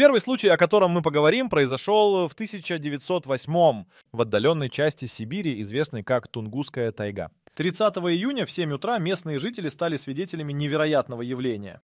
Первый случай, о котором мы поговорим, произошел в 1908 в отдаленной части Сибири, известной как Тунгусская тайга. 30 июня в 7 утра местные жители стали свидетелями невероятного явления.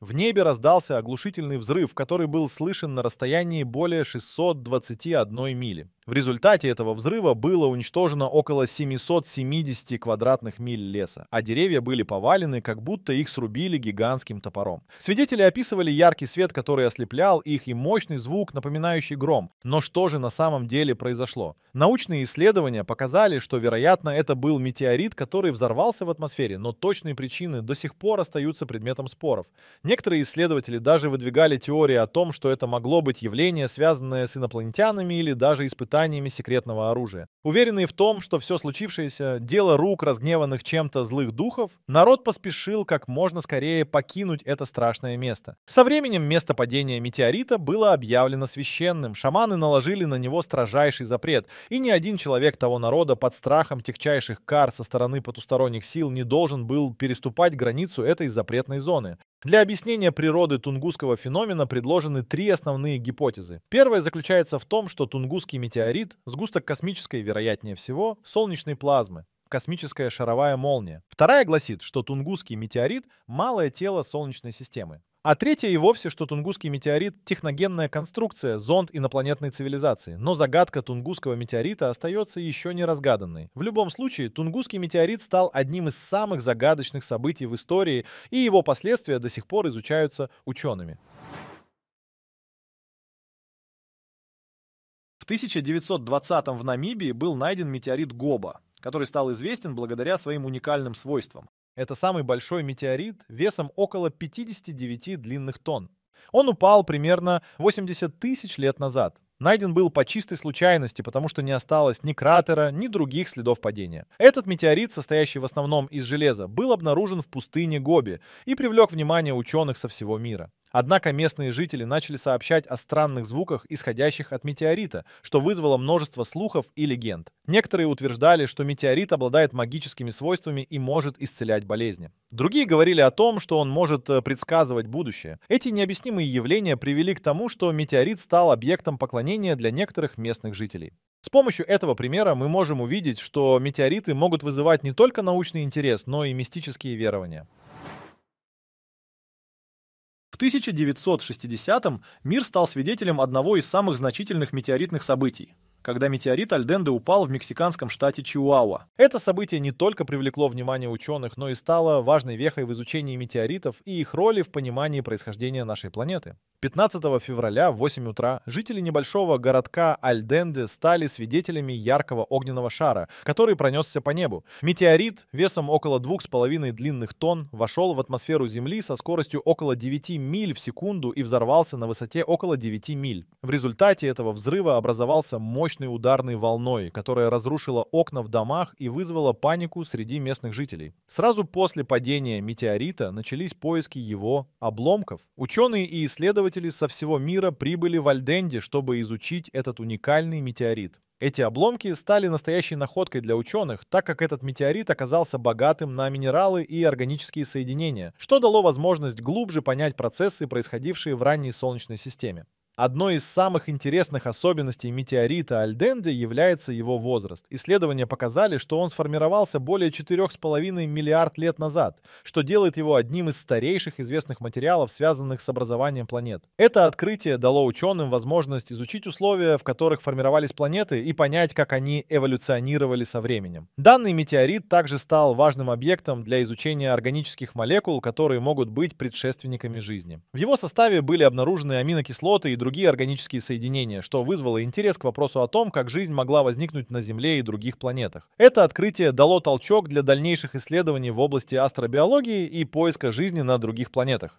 В небе раздался оглушительный взрыв, который был слышен на расстоянии более 621 мили. В результате этого взрыва было уничтожено около 770 квадратных миль леса, а деревья были повалены, как будто их срубили гигантским топором. Свидетели описывали яркий свет, который ослеплял их, и мощный звук, напоминающий гром. Но что же на самом деле произошло? Научные исследования показали, что, вероятно, это был метеорит, который взорвался в атмосфере, но точные причины до сих пор остаются предметом споров. Некоторые исследователи даже выдвигали теории о том, что это могло быть явление, связанное с инопланетянами или даже испытанием созданиями секретного оружия. Уверенные в том, что все случившееся — дело рук разгневанных чем-то злых духов, народ поспешил как можно скорее покинуть это страшное место. Со временем место падения метеорита было объявлено священным, шаманы наложили на него строжайший запрет, и ни один человек того народа под страхом тягчайших кар со стороны потусторонних сил не должен был переступать границу этой запретной зоны. Для объяснения природы тунгусского феномена предложены три основные гипотезы. Первая заключается в том, что тунгусский метеорит метеорит, сгусток космической, вероятнее всего, солнечной плазмы, космическая шаровая молния. Вторая гласит, что Тунгусский метеорит — малое тело Солнечной системы. А третья и вовсе, что Тунгусский метеорит — техногенная конструкция, зонд инопланетной цивилизации. Но загадка Тунгусского метеорита остается еще не разгаданной. В любом случае, Тунгусский метеорит стал одним из самых загадочных событий в истории, и его последствия до сих пор изучаются учеными. 1920-м в Намибии был найден метеорит Гоба, который стал известен благодаря своим уникальным свойствам. Это самый большой метеорит весом около 59 длинных тонн. Он упал примерно 80 тысяч лет назад. Найден был по чистой случайности, потому что не осталось ни кратера, ни других следов падения. Этот метеорит, состоящий в основном из железа, был обнаружен в пустыне Гоби и привлек внимание ученых со всего мира. Однако местные жители начали сообщать о странных звуках, исходящих от метеорита, что вызвало множество слухов и легенд. Некоторые утверждали, что метеорит обладает магическими свойствами и может исцелять болезни. Другие говорили о том, что он может э, предсказывать будущее. Эти необъяснимые явления привели к тому, что метеорит стал объектом поклонения для некоторых местных жителей. С помощью этого примера мы можем увидеть, что метеориты могут вызывать не только научный интерес, но и мистические верования. 1960-м мир стал свидетелем одного из самых значительных метеоритных событий когда метеорит Альденде упал в мексиканском штате Чиуауа. Это событие не только привлекло внимание ученых, но и стало важной вехой в изучении метеоритов и их роли в понимании происхождения нашей планеты. 15 февраля в 8 утра жители небольшого городка Альденде стали свидетелями яркого огненного шара, который пронесся по небу. Метеорит весом около 2,5 длинных тонн вошел в атмосферу Земли со скоростью около 9 миль в секунду и взорвался на высоте около 9 миль. В результате этого взрыва образовался мощный мощной ударной волной, которая разрушила окна в домах и вызвала панику среди местных жителей. Сразу после падения метеорита начались поиски его обломков. Ученые и исследователи со всего мира прибыли в Альденде, чтобы изучить этот уникальный метеорит. Эти обломки стали настоящей находкой для ученых, так как этот метеорит оказался богатым на минералы и органические соединения, что дало возможность глубже понять процессы, происходившие в ранней Солнечной системе. Одной из самых интересных особенностей метеорита Альденде является его возраст. Исследования показали, что он сформировался более 4,5 миллиард лет назад, что делает его одним из старейших известных материалов, связанных с образованием планет. Это открытие дало ученым возможность изучить условия, в которых формировались планеты, и понять, как они эволюционировали со временем. Данный метеорит также стал важным объектом для изучения органических молекул, которые могут быть предшественниками жизни. В его составе были обнаружены аминокислоты и другие органические соединения, что вызвало интерес к вопросу о том, как жизнь могла возникнуть на Земле и других планетах. Это открытие дало толчок для дальнейших исследований в области астробиологии и поиска жизни на других планетах.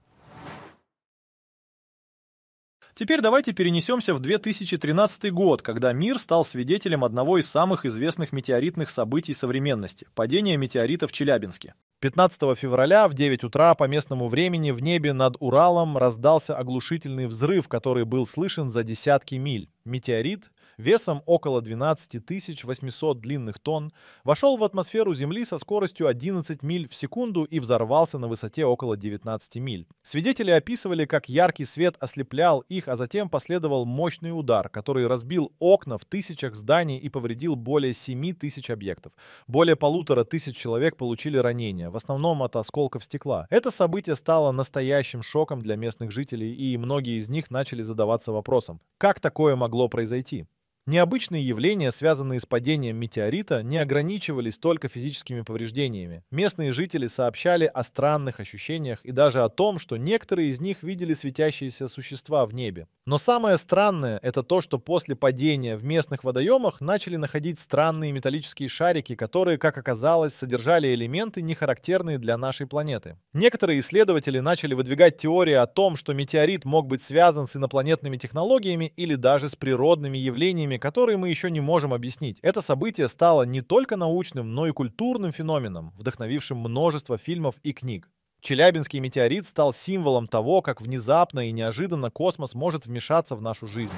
Теперь давайте перенесемся в 2013 год, когда мир стал свидетелем одного из самых известных метеоритных событий современности – падения метеорита в Челябинске. 15 февраля в 9 утра по местному времени в небе над Уралом раздался оглушительный взрыв, который был слышен за десятки миль. Метеорит весом около 12 800 длинных тонн вошел в атмосферу Земли со скоростью 11 миль в секунду и взорвался на высоте около 19 миль. Свидетели описывали, как яркий свет ослеплял их, а затем последовал мощный удар, который разбил окна в тысячах зданий и повредил более 7 тысяч объектов. Более полутора тысяч человек получили ранения в основном от осколков стекла. Это событие стало настоящим шоком для местных жителей, и многие из них начали задаваться вопросом, как такое могло произойти? Необычные явления, связанные с падением метеорита, не ограничивались только физическими повреждениями. Местные жители сообщали о странных ощущениях и даже о том, что некоторые из них видели светящиеся существа в небе. Но самое странное — это то, что после падения в местных водоемах начали находить странные металлические шарики, которые, как оказалось, содержали элементы, не характерные для нашей планеты. Некоторые исследователи начали выдвигать теории о том, что метеорит мог быть связан с инопланетными технологиями или даже с природными явлениями, которые мы еще не можем объяснить. Это событие стало не только научным, но и культурным феноменом, вдохновившим множество фильмов и книг. Челябинский метеорит стал символом того, как внезапно и неожиданно космос может вмешаться в нашу жизнь.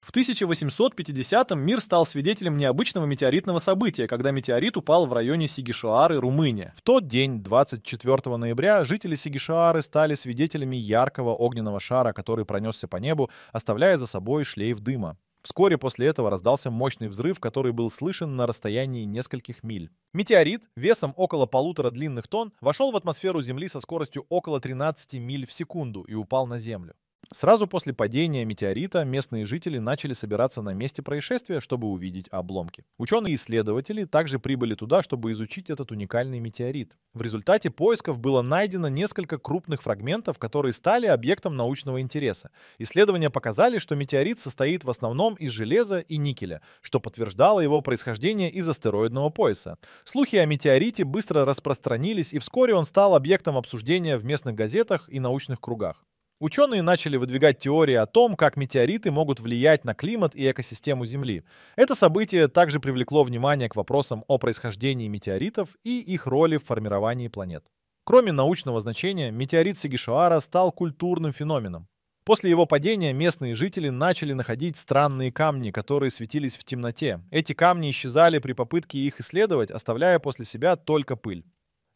В 1850-м мир стал свидетелем необычного метеоритного события, когда метеорит упал в районе Сигишоары, Румыния. В тот день, 24 ноября, жители Сигишоары стали свидетелями яркого огненного шара, который пронесся по небу, оставляя за собой шлейф дыма. Вскоре после этого раздался мощный взрыв, который был слышен на расстоянии нескольких миль. Метеорит весом около полутора длинных тонн вошел в атмосферу Земли со скоростью около 13 миль в секунду и упал на Землю. Сразу после падения метеорита местные жители начали собираться на месте происшествия, чтобы увидеть обломки. Ученые-исследователи также прибыли туда, чтобы изучить этот уникальный метеорит. В результате поисков было найдено несколько крупных фрагментов, которые стали объектом научного интереса. Исследования показали, что метеорит состоит в основном из железа и никеля, что подтверждало его происхождение из астероидного пояса. Слухи о метеорите быстро распространились, и вскоре он стал объектом обсуждения в местных газетах и научных кругах. Ученые начали выдвигать теории о том, как метеориты могут влиять на климат и экосистему Земли. Это событие также привлекло внимание к вопросам о происхождении метеоритов и их роли в формировании планет. Кроме научного значения, метеорит Сигишоара стал культурным феноменом. После его падения местные жители начали находить странные камни, которые светились в темноте. Эти камни исчезали при попытке их исследовать, оставляя после себя только пыль.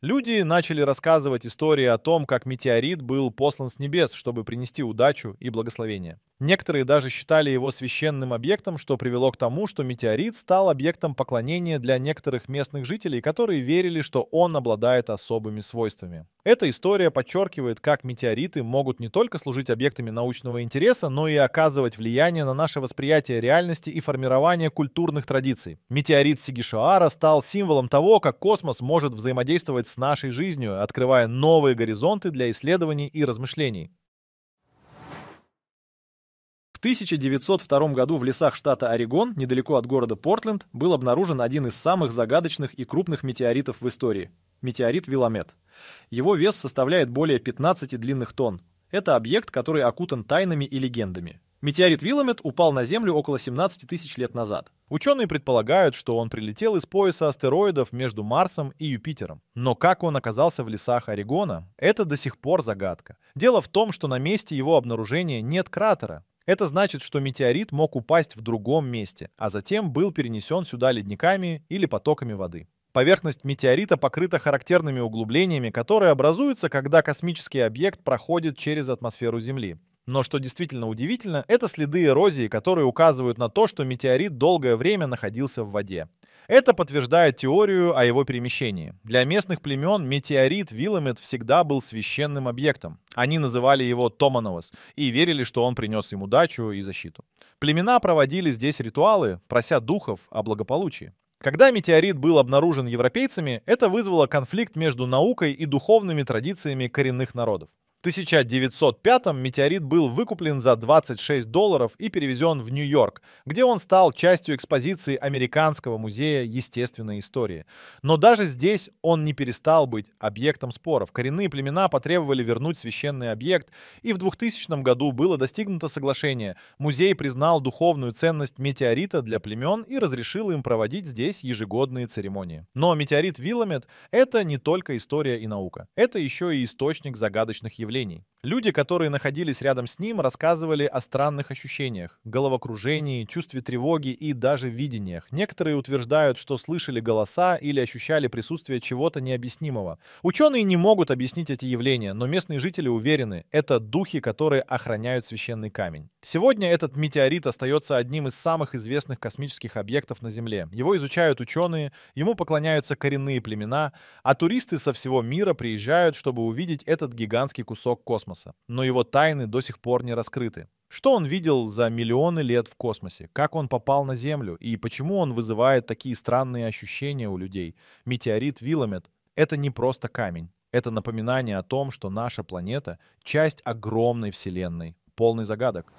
Люди начали рассказывать истории о том, как метеорит был послан с небес, чтобы принести удачу и благословение. Некоторые даже считали его священным объектом, что привело к тому, что метеорит стал объектом поклонения для некоторых местных жителей, которые верили, что он обладает особыми свойствами. Эта история подчеркивает, как метеориты могут не только служить объектами научного интереса, но и оказывать влияние на наше восприятие реальности и формирование культурных традиций. Метеорит Сигишоара стал символом того, как космос может взаимодействовать с нашей жизнью, открывая новые горизонты для исследований и размышлений. В 1902 году в лесах штата Орегон, недалеко от города Портленд, был обнаружен один из самых загадочных и крупных метеоритов в истории – метеорит Виламет. Его вес составляет более 15 длинных тонн. Это объект, который окутан тайнами и легендами. Метеорит Виламет упал на Землю около 17 тысяч лет назад. Ученые предполагают, что он прилетел из пояса астероидов между Марсом и Юпитером. Но как он оказался в лесах Орегона, это до сих пор загадка. Дело в том, что на месте его обнаружения нет кратера. Это значит, что метеорит мог упасть в другом месте, а затем был перенесен сюда ледниками или потоками воды. Поверхность метеорита покрыта характерными углублениями, которые образуются, когда космический объект проходит через атмосферу Земли. Но что действительно удивительно, это следы эрозии, которые указывают на то, что метеорит долгое время находился в воде. Это подтверждает теорию о его перемещении. Для местных племен метеорит Виламет всегда был священным объектом. Они называли его Томановос и верили, что он принес им удачу и защиту. Племена проводили здесь ритуалы, прося духов о благополучии. Когда метеорит был обнаружен европейцами, это вызвало конфликт между наукой и духовными традициями коренных народов. В 1905 метеорит был выкуплен за 26 долларов и перевезен в Нью-Йорк, где он стал частью экспозиции Американского музея естественной истории. Но даже здесь он не перестал быть объектом споров. Коренные племена потребовали вернуть священный объект, и в 2000 году было достигнуто соглашение. Музей признал духовную ценность метеорита для племен и разрешил им проводить здесь ежегодные церемонии. Но метеорит Вилламет — это не только история и наука. Это еще и источник загадочных явлений явлений. Люди, которые находились рядом с ним, рассказывали о странных ощущениях, головокружении, чувстве тревоги и даже видениях. Некоторые утверждают, что слышали голоса или ощущали присутствие чего-то необъяснимого. Ученые не могут объяснить эти явления, но местные жители уверены, это духи, которые охраняют священный камень. Сегодня этот метеорит остается одним из самых известных космических объектов на Земле. Его изучают ученые, ему поклоняются коренные племена, а туристы со всего мира приезжают, чтобы увидеть этот гигантский кусок космоса космоса, но его тайны до сих пор не раскрыты. Что он видел за миллионы лет в космосе? Как он попал на Землю? И почему он вызывает такие странные ощущения у людей? Метеорит Виламет — это не просто камень. Это напоминание о том, что наша планета — часть огромной Вселенной, полный загадок.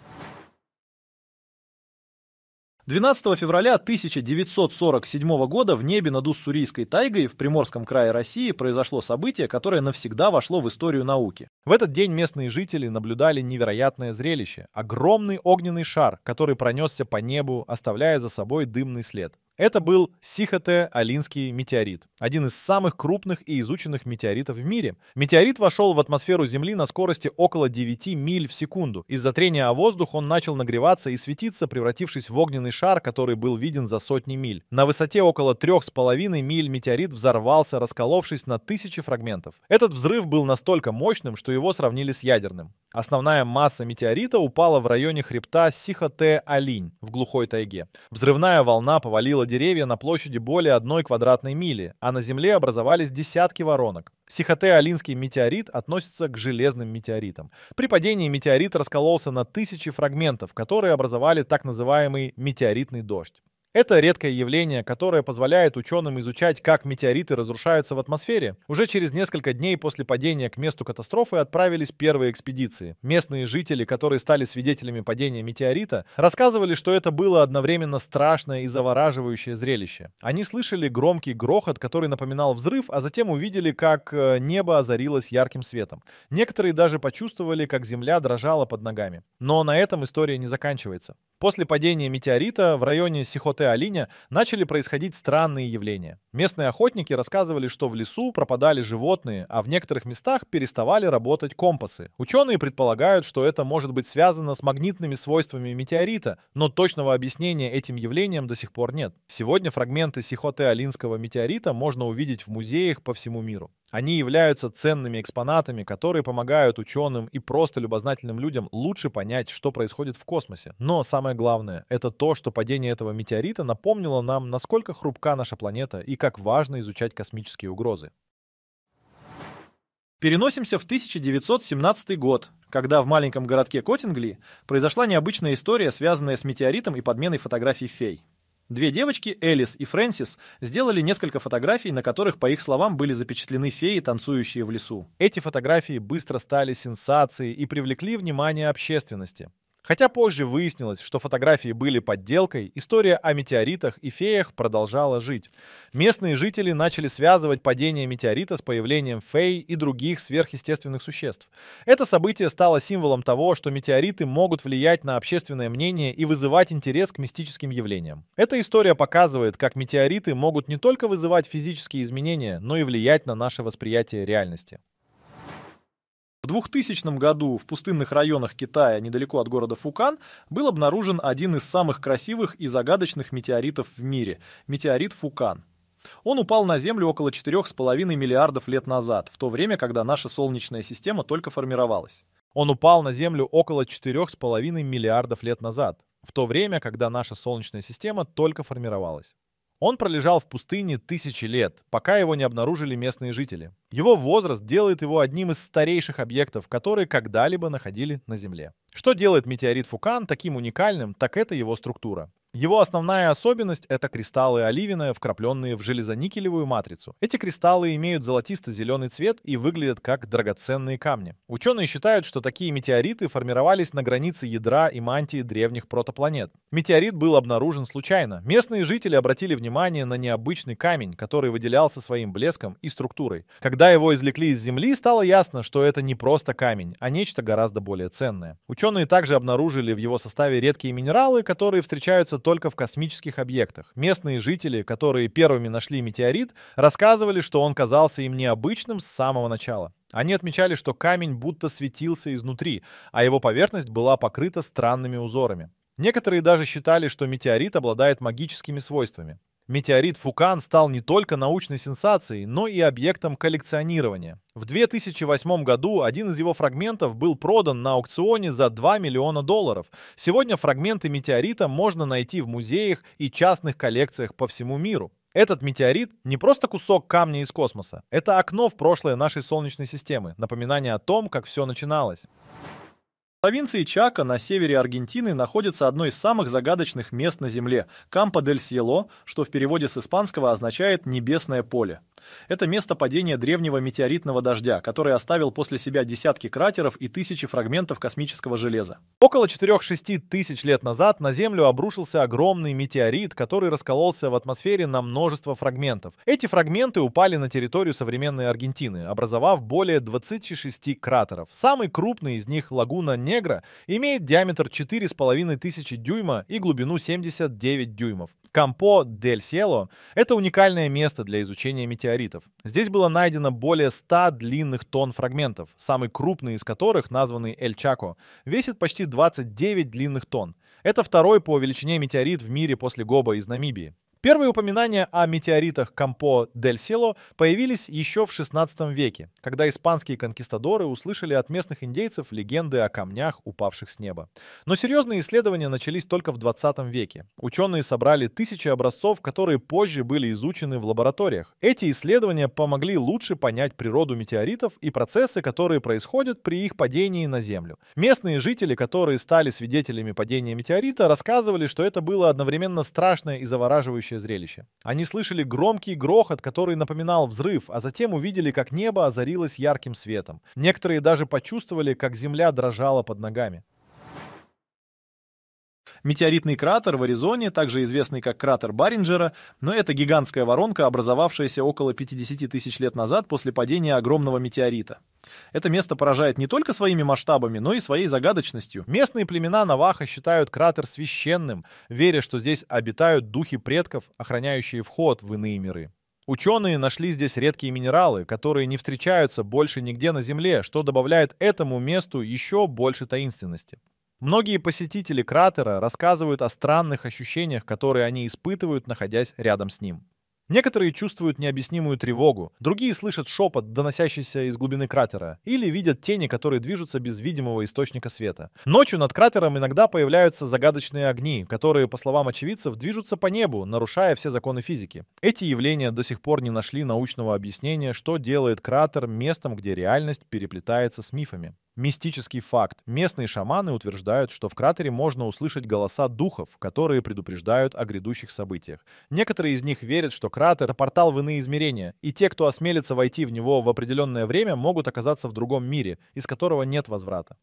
12 февраля 1947 года в небе над Уссурийской тайгой в Приморском крае России произошло событие, которое навсегда вошло в историю науки. В этот день местные жители наблюдали невероятное зрелище – огромный огненный шар, который пронесся по небу, оставляя за собой дымный след. Это был Сихоте-Алинский метеорит, один из самых крупных и изученных метеоритов в мире. Метеорит вошел в атмосферу Земли на скорости около 9 миль в секунду. Из-за трения о воздух он начал нагреваться и светиться, превратившись в огненный шар, который был виден за сотни миль. На высоте около 3,5 миль метеорит взорвался, расколовшись на тысячи фрагментов. Этот взрыв был настолько мощным, что его сравнили с ядерным. Основная масса метеорита упала в районе хребта Сихоте-Алинь в глухой тайге. Взрывная волна повалила деревья на площади более одной квадратной мили, а на земле образовались десятки воронок. Сихоте-Алинский метеорит относится к железным метеоритам. При падении метеорит раскололся на тысячи фрагментов, которые образовали так называемый метеоритный дождь. Это редкое явление, которое позволяет ученым изучать, как метеориты разрушаются в атмосфере. Уже через несколько дней после падения к месту катастрофы отправились первые экспедиции. Местные жители, которые стали свидетелями падения метеорита, рассказывали, что это было одновременно страшное и завораживающее зрелище. Они слышали громкий грохот, который напоминал взрыв, а затем увидели, как э, небо озарилось ярким светом. Некоторые даже почувствовали, как земля дрожала под ногами. Но на этом история не заканчивается. После падения метеорита в районе Сихоте-Алиня начали происходить странные явления. Местные охотники рассказывали, что в лесу пропадали животные, а в некоторых местах переставали работать компасы. Ученые предполагают, что это может быть связано с магнитными свойствами метеорита, но точного объяснения этим явлениям до сих пор нет. Сегодня фрагменты Сихоте-Алинского метеорита можно увидеть в музеях по всему миру. Они являются ценными экспонатами, которые помогают ученым и просто любознательным людям лучше понять, что происходит в космосе. Но самое самое главное — это то, что падение этого метеорита напомнило нам, насколько хрупка наша планета и как важно изучать космические угрозы. Переносимся в 1917 год, когда в маленьком городке Коттингли произошла необычная история, связанная с метеоритом и подменой фотографий фей. Две девочки, Элис и Фрэнсис, сделали несколько фотографий, на которых, по их словам, были запечатлены феи, танцующие в лесу. Эти фотографии быстро стали сенсацией и привлекли внимание общественности. Хотя позже выяснилось, что фотографии были подделкой, история о метеоритах и феях продолжала жить. Местные жители начали связывать падение метеорита с появлением фей и других сверхъестественных существ. Это событие стало символом того, что метеориты могут влиять на общественное мнение и вызывать интерес к мистическим явлениям. Эта история показывает, как метеориты могут не только вызывать физические изменения, но и влиять на наше восприятие реальности. В 2000 году в пустынных районах Китая, недалеко от города Фукан, был обнаружен один из самых красивых и загадочных метеоритов в мире – метеорит Фукан. Он упал на Землю около 4,5 миллиардов лет назад, в то время, когда наша Солнечная система только формировалась. Он упал на Землю около 4,5 миллиардов лет назад, в то время, когда наша Солнечная система только формировалась. Он пролежал в пустыне тысячи лет, пока его не обнаружили местные жители. Его возраст делает его одним из старейших объектов, которые когда-либо находили на Земле. Что делает метеорит Фукан таким уникальным, так это его структура. Его основная особенность — это кристаллы оливина, вкрапленные в железоникелевую матрицу. Эти кристаллы имеют золотисто-зеленый цвет и выглядят как драгоценные камни. Ученые считают, что такие метеориты формировались на границе ядра и мантии древних протопланет. Метеорит был обнаружен случайно. Местные жители обратили внимание на необычный камень, который выделялся своим блеском и структурой. Когда его извлекли из Земли, стало ясно, что это не просто камень, а нечто гораздо более ценное. Ученые также обнаружили в его составе редкие минералы, которые встречаются встречаются только в космических объектах. Местные жители, которые первыми нашли метеорит, рассказывали, что он казался им необычным с самого начала. Они отмечали, что камень будто светился изнутри, а его поверхность была покрыта странными узорами. Некоторые даже считали, что метеорит обладает магическими свойствами. Метеорит Фукан стал не только научной сенсацией, но и объектом коллекционирования. В 2008 году один из его фрагментов был продан на аукционе за 2 миллиона долларов. Сегодня фрагменты метеорита можно найти в музеях и частных коллекциях по всему миру. Этот метеорит не просто кусок камня из космоса, это окно в прошлое нашей Солнечной системы, напоминание о том, как все начиналось провинции Чака на севере Аргентины находится одно из самых загадочных мест на Земле – Кампо-дель-Сьело, что в переводе с испанского означает «небесное поле». Это место падения древнего метеоритного дождя, который оставил после себя десятки кратеров и тысячи фрагментов космического железа. Около 4-6 тысяч лет назад на Землю обрушился огромный метеорит, который раскололся в атмосфере на множество фрагментов. Эти фрагменты упали на территорию современной Аргентины, образовав более 26 кратеров. Самый крупный из них – лагуна не Негра имеет диаметр 4500 дюйма и глубину 79 дюймов. Кампо дель Сиело — это уникальное место для изучения метеоритов. Здесь было найдено более 100 длинных тонн фрагментов, самый крупный из которых, названный Эль Чако, весит почти 29 длинных тонн. Это второй по величине метеорит в мире после Гоба из Намибии. Первые упоминания о метеоритах Кампо дель Село появились еще в 16 веке, когда испанские конкистадоры услышали от местных индейцев легенды о камнях, упавших с неба. Но серьезные исследования начались только в 20 веке. Ученые собрали тысячи образцов, которые позже были изучены в лабораториях. Эти исследования помогли лучше понять природу метеоритов и процессы, которые происходят при их падении на Землю. Местные жители, которые стали свидетелями падения метеорита, рассказывали, что это было одновременно страшное и завораживающее шокирующее зрелище. Они слышали громкий грохот, который напоминал взрыв, а затем увидели, как небо озарилось ярким светом. Некоторые даже почувствовали, как земля дрожала под ногами. Метеоритный кратер в Аризоне, также известный как кратер Баринджера, но это гигантская воронка, образовавшаяся около 50 тысяч лет назад после падения огромного метеорита. Это место поражает не только своими масштабами, но и своей загадочностью. Местные племена Наваха считают кратер священным, веря, что здесь обитают духи предков, охраняющие вход в иные миры. Ученые нашли здесь редкие минералы, которые не встречаются больше нигде на Земле, что добавляет этому месту еще больше таинственности. Многие посетители кратера рассказывают о странных ощущениях, которые они испытывают, находясь рядом с ним. Некоторые чувствуют необъяснимую тревогу, другие слышат шепот, доносящийся из глубины кратера, или видят тени, которые движутся без видимого источника света. Ночью над кратером иногда появляются загадочные огни, которые, по словам очевидцев, движутся по небу, нарушая все законы физики. Эти явления до сих пор не нашли научного объяснения, что делает кратер местом, где реальность переплетается с мифами. Мистический факт. Местные шаманы утверждают, что в кратере можно услышать голоса духов, которые предупреждают о грядущих событиях. Некоторые из них верят, что кратер — это портал в иные измерения, и те, кто осмелится войти в него в определенное время, могут оказаться в другом мире, из которого нет возврата.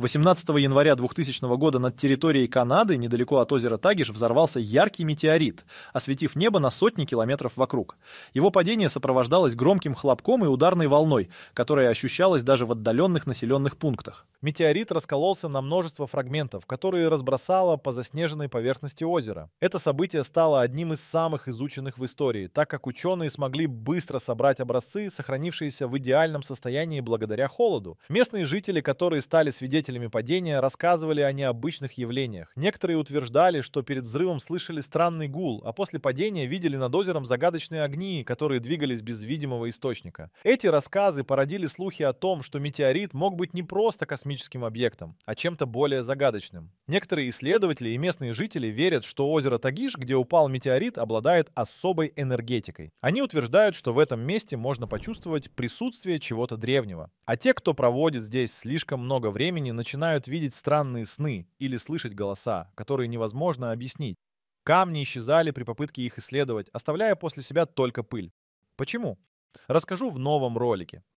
18 января 2000 года над территорией Канады, недалеко от озера Тагиш, взорвался яркий метеорит, осветив небо на сотни километров вокруг. Его падение сопровождалось громким хлопком и ударной волной, которая ощущалась даже в отдаленных населенных пунктах. Метеорит раскололся на множество фрагментов, которые разбросало по заснеженной поверхности озера. Это событие стало одним из самых изученных в истории, так как ученые смогли быстро собрать образцы, сохранившиеся в идеальном состоянии благодаря холоду. Местные жители, которые стали свидетелями свидетелями падения рассказывали о необычных явлениях. Некоторые утверждали, что перед взрывом слышали странный гул, а после падения видели над озером загадочные огни, которые двигались без видимого источника. Эти рассказы породили слухи о том, что метеорит мог быть не просто космическим объектом, а чем-то более загадочным. Некоторые исследователи и местные жители верят, что озеро Тагиш, где упал метеорит, обладает особой энергетикой. Они утверждают, что в этом месте можно почувствовать присутствие чего-то древнего. А те, кто проводит здесь слишком много времени, начинают видеть странные сны или слышать голоса, которые невозможно объяснить. Камни исчезали при попытке их исследовать, оставляя после себя только пыль. Почему? Расскажу в новом ролике.